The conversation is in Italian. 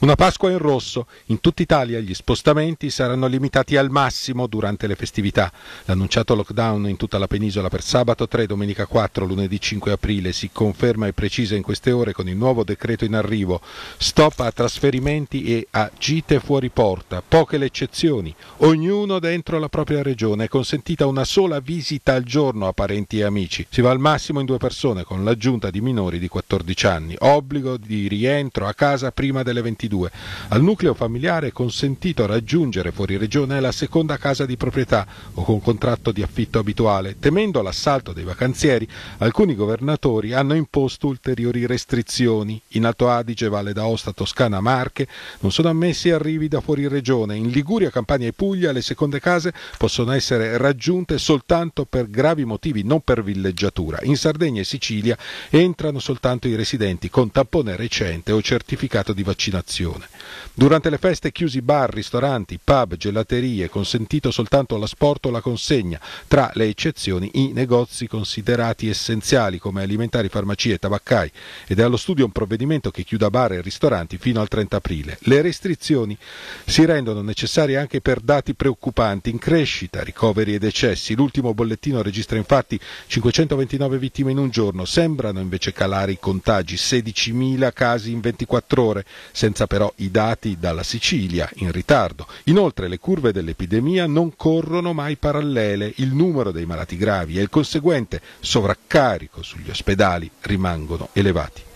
Una Pasqua in rosso. In tutta Italia gli spostamenti saranno limitati al massimo durante le festività. L'annunciato lockdown in tutta la penisola per sabato 3, domenica 4, lunedì 5 aprile si conferma e precisa in queste ore con il nuovo decreto in arrivo. Stop a trasferimenti e a gite fuori porta. Poche le eccezioni. Ognuno dentro la propria regione. È consentita una sola visita al giorno a parenti e amici. Si va al massimo in due persone con l'aggiunta di minori di 14 anni. Obbligo di rientro a casa prima delle 22 2022. Al nucleo familiare è consentito raggiungere fuori regione la seconda casa di proprietà o con contratto di affitto abituale. Temendo l'assalto dei vacanzieri, alcuni governatori hanno imposto ulteriori restrizioni. In Alto Adige, Valle d'Aosta, Toscana, Marche non sono ammessi arrivi da fuori regione. In Liguria, Campania e Puglia le seconde case possono essere raggiunte soltanto per gravi motivi, non per villeggiatura. In Sardegna e Sicilia entrano soltanto i residenti con tampone recente o certificato di vaccinazione restrizione. Durante le feste chiusi bar, ristoranti, pub, gelaterie, consentito soltanto l'asporto o la consegna, tra le eccezioni i negozi considerati essenziali come alimentari, farmacie e tabaccai ed è allo studio un provvedimento che chiuda bar e ristoranti fino al 30 aprile. Le restrizioni si rendono necessarie anche per dati preoccupanti in crescita, ricoveri e decessi. L'ultimo bollettino registra infatti 529 vittime in un giorno, sembrano invece calare i contagi, 16.000 casi in 24 ore, senza però i dati dalla Sicilia in ritardo. Inoltre le curve dell'epidemia non corrono mai parallele, il numero dei malati gravi e il conseguente sovraccarico sugli ospedali rimangono elevati.